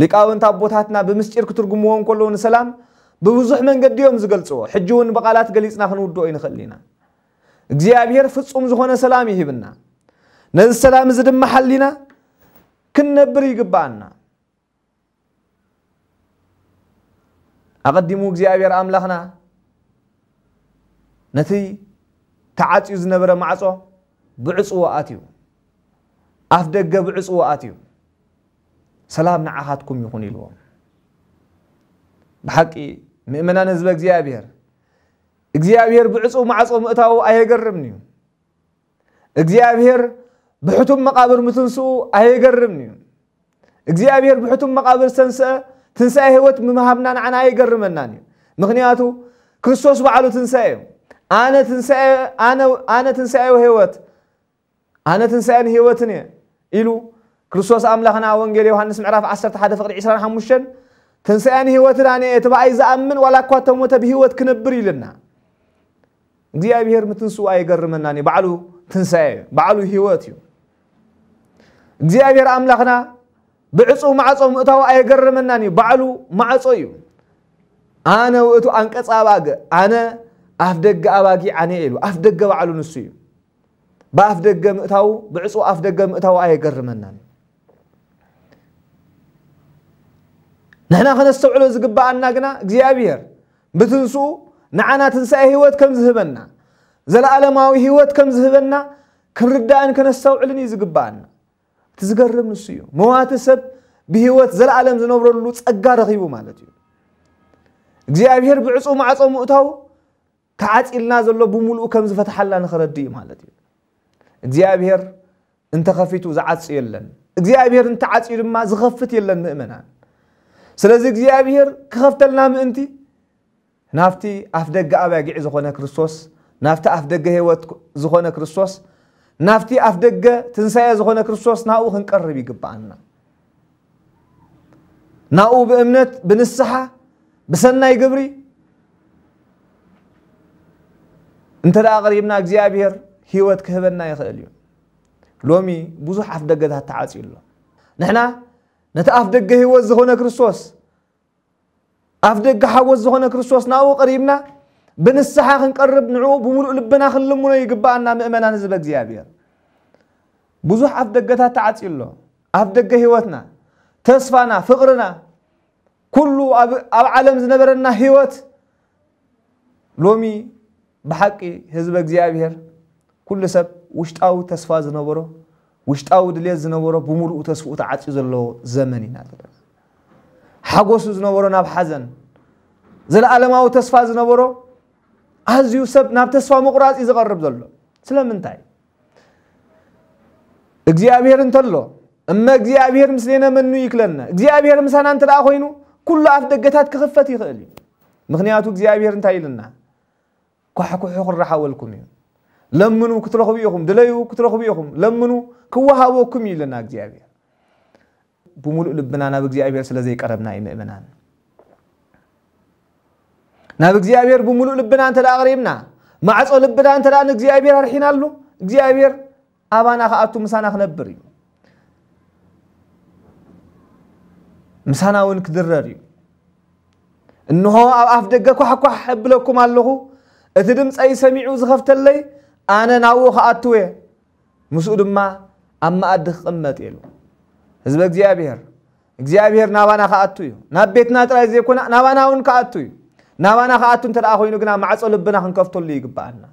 ሊቃውንቲ ኣቦታትና ብምስጢር ክትርጉምዎ እንከለዉ ንሰላም ብብዙሕ መንገዲ እዮም ዝገልፅዎ ሕጂ እውን ብቓላት ገሊፅና ክንውድኦ ይንኽእል ኢና እግዚኣብሄር ፍፁም ዝኾነ ሰላም ይሂብና ነዚ ሰላም እዚ ድማ ሓሊና ክንነብር ይግባአና ኣቐዲሙ እግዚኣብሔር ኣምላኽና ነቲ ተዓፅዩ ዝነበረ ማዕፆ ብዕፅዎ ኣትዩ ኣፍ ደገ ብዕፅዎ ኣትዩ ሰላም ንዓኻትኩም ይኹን ኢልዎም ብሓቂ ምእመናን ህዝበ እግዚኣብሔር እግዚኣብሔር ብዕፁብ ማዕፆ ምእታዊ ኣየገርምን እዩ እግዚኣብሔር ብሕቱም መቃብር ምትንስኡ ኣየገርምን እዩ እግዚኣብሔር ብሕቱም መቃብር ዝተንስአ تنسأ هوت مهابنا عن أي جرمنا نانيو مغنياتو كريستوس بعلو تنسأ أنا تنسأ أنا أنا تنسأ هوت أنا تنسأ هوتني إلو كرسوس أملا خنا وانجيل يوحنا اسم عرف عشرة حدا فقر عشرة حمشن تنسأ هوت راني تبع إذا أمن ولا قوة موت بهوت كنبري لنا دي أبيهر متنسوا أي جرمنا نانيو بعلو تنسأ بعلو هوتيو دي أبيهر أملا خنا ብዕፁብ ማዕፆ ምእታው ኣየገርመናን እዩ ባዕሉ ማዕፆ እዩ ኣነ ውእቱ ኣንቀፅ ኣባገ ኣነ ኣፍ ደገ ኣባጊ ዓነ ኢሉ ኣፍ ደገ ባዕሉ ንሱ እዩ ብኣፍ ደገ ምእታው ብዕፁብ ኣፍ ደገ ምእታው ኣየገርመናን ንሕና ክነስተውዕሎ ዝግባአና ግና እግዚኣብሔር ብትንስኡ ንዓና ትንሣኤ ህይወት ከም ዝህበና ዘለኣለማዊ ህይወት ከም ዝህበና ክንርዳእን ክነስተውዕልን እዩ ዝግባአና تزقرب نسيو موات سب بهوات زل عالم زنبر له تقار خيبو مالتيو እግዚአብሔር ብዕፁ ማዕፆ ምእታው ተዓፂልና ዘሎ ብምልኡ ከም ዝፈትሓላ ንክረዲእ ማለት እዩ እግዚኣብሔር እንተኸፊቱ ዝዓፅ የለን እግዚኣብሔር እንተዓፅዩ ድማ ዝኸፍት የለን ምእመናን ስለዚ እግዚኣብሔር ክኸፍተልና ምእንቲ انتي نافتي أفدق ኣባጊዕ ዝኾነ زخونا ናፍቲ نافتي أفدق ህይወት زخونا ክርስቶስ نفتي أفدق تنسي أزغونا كرسوس ناو هنكرر بيقبعنا ناو بأمنت بنسحة بسنة يقبري انت دا أغريبنا أكزيابير هيوات كهبنا يخلي لومي بوزح أفدق ده تعاتي الله نحنا نتأفدق هيوات زغونا كرسوس أفدق حاوز زغونا كرسوس ناو قريبنا ብንስሓ ክንቀርብ ንዕኡ ብምሉእ ልብና ክንልምኖ ይግባአና ምእመናን ህዝበ እግዚኣብሔር ብዙሕ ኣፍ ደገታት ተዓፂሉ ኣሎ ኣፍ ደገ ሂወትና ተስፋና ፍቅርና ኩሉ ኣብ ዓለም ዝነበረና ሂወት ሎሚ ብሓቂ ህዝበ እግዚኣብሔር ኩሉ ሰብ ውሽጣዊ ተስፋ ዝነበሮ ውሽጣዊ ድሌት ዝነበሮ ብምሉኡ ተስፍኡ ተዓፅዩ ዘለዎ ዘመን ኢና ዘለና ሓጎሱ ዝነበሮ ናብ ሓዘን ዘለኣለማዊ ተስፋ ዝነበሮ ازيو سب نبتسوى مغراز إذا غرب ذلو سلام انتاي اكزي أبيهر انتلو اما اكزي أبيهر مسلينا منو يكلنا اكزي أبيهر مسانا انتلا أخوينو كل أفضل قتات كخفتي خالي مغنياتو اكزي أبيهر انتاي لنا كوحكو حقر رحاولكم لمنو كتلخو بيهم دليو كتلخو بيهم لمنو كوها وكم يلنا اكزي أبيهر بمولو لبنانا بكزي أبيهر سلزيك أربنا إمئمنان إم ናብ እግዚኣብሔር ብምሉእ ልብና እንተ ኣቕሪብና ማዕፆ ልብና እንተ ንእግዚኣብሔር ኣርሒናሉ እግዚኣብሔር ኣባና ከኣቱ ምሳና ክነብር እዩ ምሳና እውን ክድረር እዩ እንሆ ኣብ ኣፍ ደገ ኳሕኳሕ ሕብለኩም ኣለኹ እቲ ድምፀይ ሰሚዑ ዝኸፍተለይ ኣነ ናብኡ ከኣቱ እየ ምስኡ ድማ ኣብ መኣዲ ክቕመጥ ኢሉ ህዝበ እግዚኣብሔር እግዚኣብሔር ናባና ከኣቱ እዩ ናብ ቤትና ጥራይ ዘይኮነ ናባና እውን ከኣቱ እዩ نوانا خاتون تر آخوینو گنا معصو لبنا خنکف تولی گبانا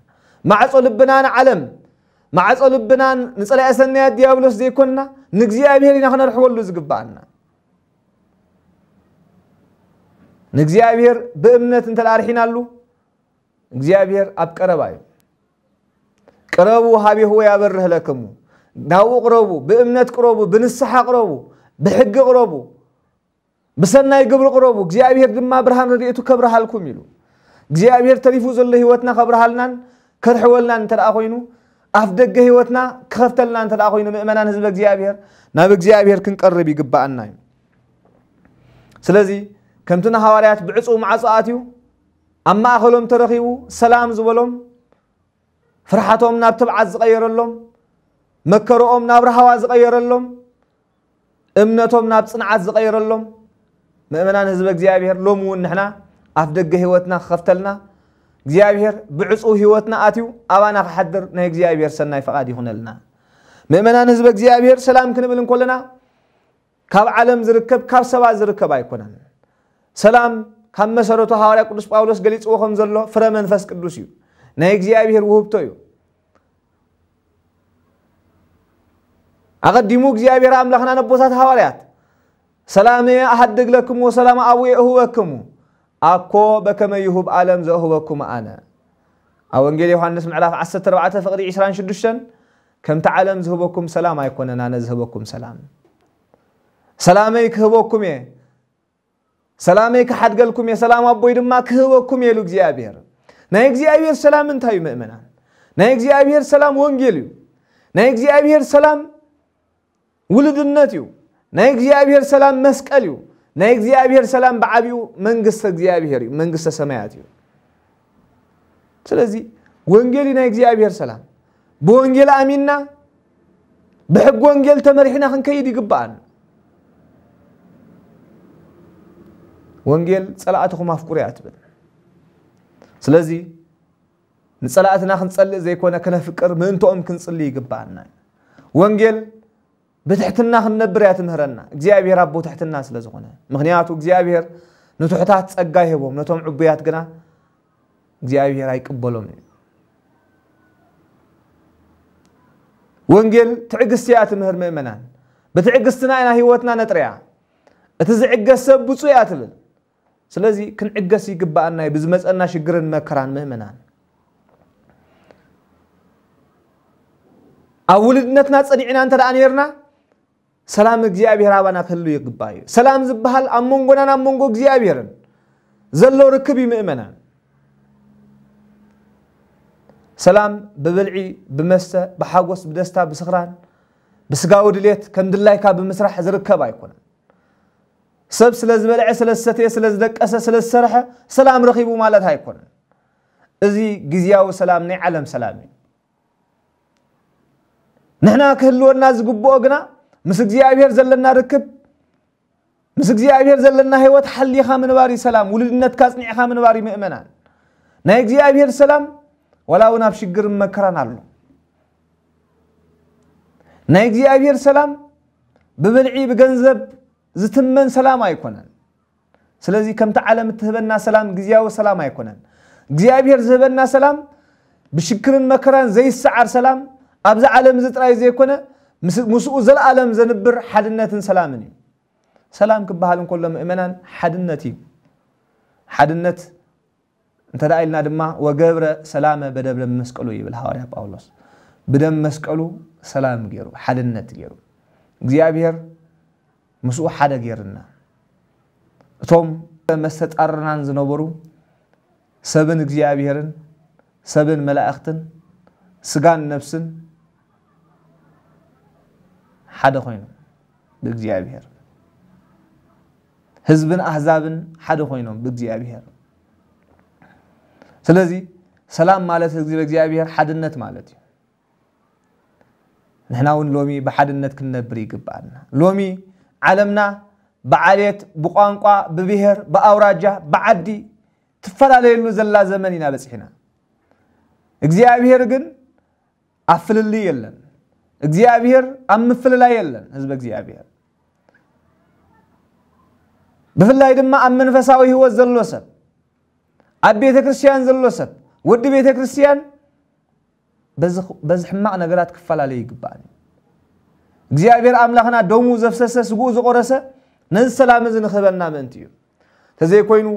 معصو لبنا نعلم معصو لبنا نسال اسن نیاد دیابلوس دی کننا نگزی آبیری نخن رحولوز گبانا نگزی آبیر بامنت انتل آرحینا لو نگزی آبیر اب کربای کربو حابی هو یابر رحلکمو ناو قربو بامنت قربو بنسحا قربو بحق قربو بسناي قبر قرب እግዚአብሔር ድማ ብርሃን ረድኤቱ ከብርሃልኩም ኢሉ እግዚአብሔር ተሪፉ ዘሎ ህይወትና ከብርሃልናን ከርሕወልናን እንተ ኮይኑ ኣፍ ደገ ህይወትና ክኸፍተልና እንተ ኮይኑ ምእመናን ህዝቢ እግዚኣብሔር ናብ እግዚኣብሔር ክንቀርብ ይግባአና እዩ ስለዚ ከምቲ ንሃዋርያት ብዕፁ ማዓፅኣት እዩ ኣብ ማእኸሎም ተረኺቡ ሰላም ዝበሎም ፍርሓቶም ናብ ትብዓት ዝቐየረሎም መከሮኦም ናብ ረሃዋ ዝቐየረሎም እምነቶም ናብ ፅንዓት ዝቐየረሎም ምእመናን ህዝበ እግዚኣብሔር ሎም እውን ንሕና ኣፍ ደገ ሂወትና ክኸፍተልና እግዚኣብሔር ብዕፁብ ሂወትና ኣትዩ ኣባና ክሓድር ናይ እግዚኣብሔር ሰናይ ፈቓድ ይኹነልና ምእመናን ህዝበ እግዚኣብሔር ሰላም ክንብል እንከለና ካብ ዓለም ዝርከብ ካብ ሰባ ዝርከብ ኣይኮነን ሰላም ካብ መሰረቱ ሃዋርያ ቅዱስ ጳውሎስ ገሊፅዎ ከም ዘሎ ፍረ መንፈስ ቅዱስ እዩ ናይ እግዚኣብሔር ውህብቶ እዩ ኣቐዲሙ እግዚኣብሔር ኣምላኽና ነቦታት ሃዋርያት ሰላሜ አሐድግ ለክሙ ወሰላም አቡየ እህበክሙ ኣኮ በከመ ይሁብ ዓለም ዘእህበኩም ኣነ ኣብ ወንጌል ዮሃንስ ምዕራፍ 14 ፍቕሪ 26 ከምቲ ዓለም ዝህበኩም ሰላም ኣይኮነን ኣነ ዝህበኩም ሰላም ሰላመይ ክህበኩም እየ ሰላመይ ክሓድገልኩም እየ ሰላም ኣቦይ ድማ ክህበኩም እየ ኢሉ እግዚኣብሔር ናይ እግዚኣብሔር ሰላም እንታይ እዩ ምእመናን ናይ እግዚኣብሔር ሰላም ወንጌል እዩ ናይ እግዚኣብሔር ሰላም ውልድነት እዩ نايك زي أبيهر سلام مسكاليو نايك زي أبيهر سلام بعبيو منقصة زي أبيهر منقصة سماياتيو سلازي وانجيلي نايك زي أبيهر سلام بوانجيل أمينا بحب وانجيل تمرحنا خن كيدي قبان وانجيل صلاعتكو ما فكوري أتبن سلازي نصلاعتنا خن صلي زي كونا كنا فكر من توم كن صلي قبان وانجيل ብትሕትና ክንነብር እያ ትምህረና እግዚኣብሔር ኣቦ ትሕትና ስለ ዝኾነ ምክንያቱ እግዚኣብሔር ንትሑታት ፀጋ ይህቦም ነቶም ዕቡያት ግና እግዚኣብሔር ኣይቅበሎም እዩ ወንጌል ትዕግስቲ እያ ትምህር ምእመናን ብትዕግስትና ኢና ሂወትና ነጥርያ እቲ ዝዕገስ ሰብ ብፁ እያ ትብል ስለዚ ክንዕገስ ይግባአና እዩ ብዝመፀና ሽግርን መከራን ምእመናን ኣብ ውልድነትና ፀኒዕና እንተ ደኣ ነርና سلام እግዚአብሔር አባና ከሉ ይግባዩ ሰላም ዝበሃል ኣብ መንጎናን ኣብ መንጎ እግዚኣብሔርን ዘሎ ርክብ እዩ ምእመናን ሰላም ብብልዒ ብመስተ ብሓጎስ ብደስታ ብስኽራን ብስጋዊ ድሌት ከም ድላይካ ብምስራሕ ዝርከብ ኣይኮነን ሰብ ስለ ዝበልዐ ስለ ዝሰተየ ስለ ዝደቀሰ ስለ ዝሰርሐ ሰላም ረኺቡ ማለት ኣይኮነን እዚ ግዝያዊ ሰላም ናይ ዓለም ሰላም እዩ ንሕና ክህልወና ዝግብኦ ግና ምስ እግዚአብሔር ዘለና ርክብ ምስ እግዚአብሔር ዘለና ህይወት ሓሊኻ ምንባር ሰላም ውልድነትካ ፅኒዕኻ ምንባር ምእመናን ናይ እግዚአብሔር ሰላም ወላ እውን ኣብ ሽግርን መከራን ኣሎ ናይ እግዚኣብሔር ሰላም ብብልዒ ብገንዘብ ዝትመን ሰላም ኣይኮነን ስለዚ ከምቲ ዓለም እትህበና ሰላም ግዜያዊ ሰላም ኣይኮነን እግዚኣብሔር ዝህበና ሰላም ብሽክርን መከራን ዘይሰዓር ሰላም ኣብዚ ዓለም እዚ ጥራይ ዘይኮነ ምስኡ ዘለኣለም ዘንብር ሓድነትን ሰላምን እዩ ሰላም ክበሃል እንከሎ ምእመናን ሓድነት እዩ ሓድነት እንተ ደኣ ኢልና ድማ ወገብረ ሰላመ በደብረ መስቀሉ ይብል ሃዋርያ ጳውሎስ ብደም መስቀሉ ሰላም ገይሩ ሓድነት ገይሩ እግዚኣብሔር ምስኡ ሓደ ገይርና እቶም መስተፃርናን ዝነበሩ ሰብን እግዚኣብሔርን ሰብን መላእኽትን ስጋን ነፍስን ሓደ ኮይኑ ብእግዚኣብሔር ህዝብን ኣሕዛብን ሓደ ኮይኖም ብእግዚኣብሔር ስለዚ ሰላም ማለት ህዝቢ ብእግዚኣብሔር ሓድነት ማለት እዩ ንሕና እውን ሎሚ ብሓድነት ክንነብር ይግባአና ሎሚ ዓለምና ብዓልት ብቋንቋ ብብሄር ብኣውራጃ ብዓዲ ትፈላለየሉ ዘላ ዘመን ኢና በፂሕና እግዚኣብሔር ግን ኣፍልሊ የለን እግዚአብሔር ኣብ ምፍልላይ የለን ህዝቢ እግዚአብሔር ብፍላይ ድማ ኣብ መንፈሳዊ ህይወት ዘሎ ሰብ ኣብ ቤተ ክርስቲያን ዘሎ ሰብ ወዲ ቤተ ክርስቲያን በዚ ሕማቅ ነገራት ክፈላለዩ ይግባእ እግዚኣብሔር ኣምላኽና ደሙ ዘፍሰሰ ስጉኡ ዝቆረሰ ነዚ ሰላም እዚ ንክህበና ምእንቲ እዩ ተዘይ ኮይኑ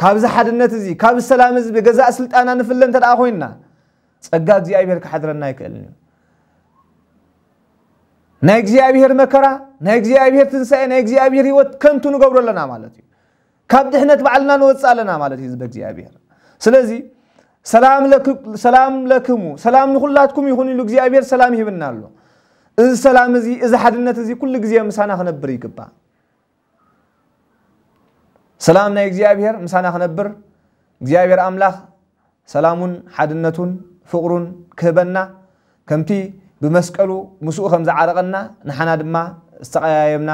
ካብዚ ሓድነት እዚ ካብዚ ሰላም እዚ ብገዛእ ስልጣና ንፍለ እንተ ደኣ ኮይንና ፀጋ እግዚኣብሔር ክሓድረና ይክእልን እዩ نعجزي أبيهر مكرا نعجزي أبيهر تنسى نعجزي أبيهر يوت كنتون قبر لنا مالتي كابدحنا تبعلنا نوت سألنا مالتي زبجزي أبيهر سلزي سلام لك سلام لكم سلام لكلاتكم يهوني لجزي أبيهر سلام يهبنا له إذا سلام زي إذا حدنا تزي كل جزي مسانا خنبري كبا سلام نعجزي أبيهر مسانا خنبر جزي أبيهر أملاخ سلامون حدنتون فقرون كبنا كمتي ብመስቀሉ ምስኡ ከም ዝዓረቐና ንሓና ድማ ዝተቀያየምና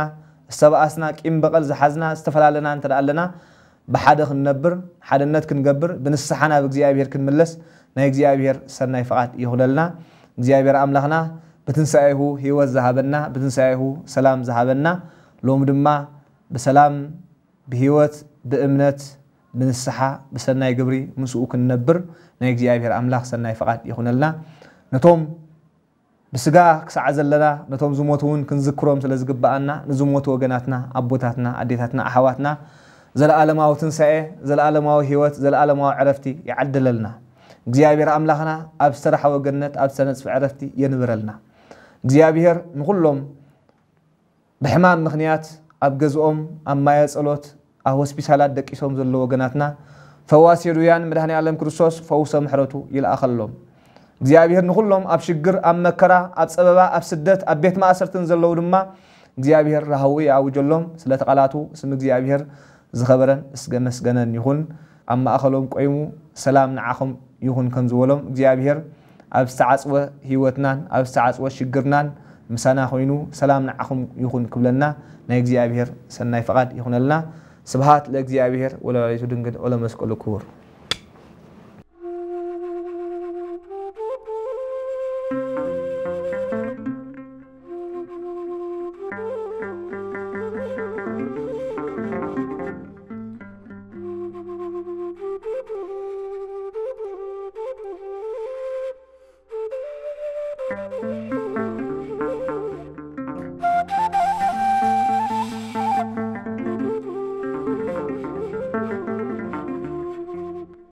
ዝተበኣስና ቂም በቀል ዝሓዝና ዝተፈላለና እንተ ኣለና ብሓደ ክንነብር ሓደነት ክንገብር ብንስሓና ብእግዚኣብሄር ክንምለስ ናይ እግዚኣብሄር ሰናይ ፍቓድ ይኹነልና እግዚኣብሄር ኣምላኽና ብትንሳኤሁ ሂወት ዝሃበና ብትንሳኤሁ ሰላም ዝሃበና ሎሚ ድማ ብሰላም ብሂወት ብእምነት ብንስሓ ብሰናይ ግብሪ ምስኡ ክንነብር ናይ እግዚኣብሄር ኣምላኽ ሰናይ ፍቓድ ይኹነልና ነቶም ብስጋ ክሳዓ ዘለና ነቶም ዝሞቱ እውን ክንዝክሮም ስለ ዝግባአና ንዝሞቱ ወገናትና ኣቦታትና ኣዴታትና ኣሕዋትና ዘለኣለማዊ ትንሳኤ ዘለኣለማዊ ሂወት ዘለኣለማዊ ዕረፍቲ ይዓድለልና እግዚኣብሔር ኣምላኽና ኣብ ዝተረሓወ ገነት ኣብ ዝተነፅፈ ዕረፍቲ የንብረልና እግዚኣብሔር ንኩሎም ብሕማም ምክንያት ኣብ ገዝኦም ኣብ ማየ ፀሎት ኣብ ሆስፒታላት ደቂሶም ዘሎ ወገናትና ፈዋሲ ሩያን መድሃኒ ኣለም ክርስቶስ ፈውሶ ምሕረቱ ይልኣኸሎም እግዚኣብሔር ንኩሎም ኣብ ሽግር ኣብ መከራ ኣብ ፀበባ ኣብ ስደት ኣብ ቤት ማእሰርትን ዘለዉ ድማ እግዚኣብሔር ረሃዊ ይኣውጀሎም ስለ ተቓላቱ ስም እግዚኣብሔር ዝኸበረን መስገነን ይኹን ኣብ ማእኸሎም ቆይሙ ሰላም ንዓኹም ይኹን ከም ዝበሎም እግዚኣብሔር ኣብ ዝተዓፅወ ሂወትናን ኣብ ዝተዓፅወ ሽግርናን ምሳና ኮይኑ ሰላም ንዓኹም ይኹን ክብለና ናይ እግዚኣብሔር ሰናይ ፍቓድ ይኹነልና ስብሃት ለእግዚኣብሔር ወለባይቱ ድንግል ወለመስቀሉ ክቡር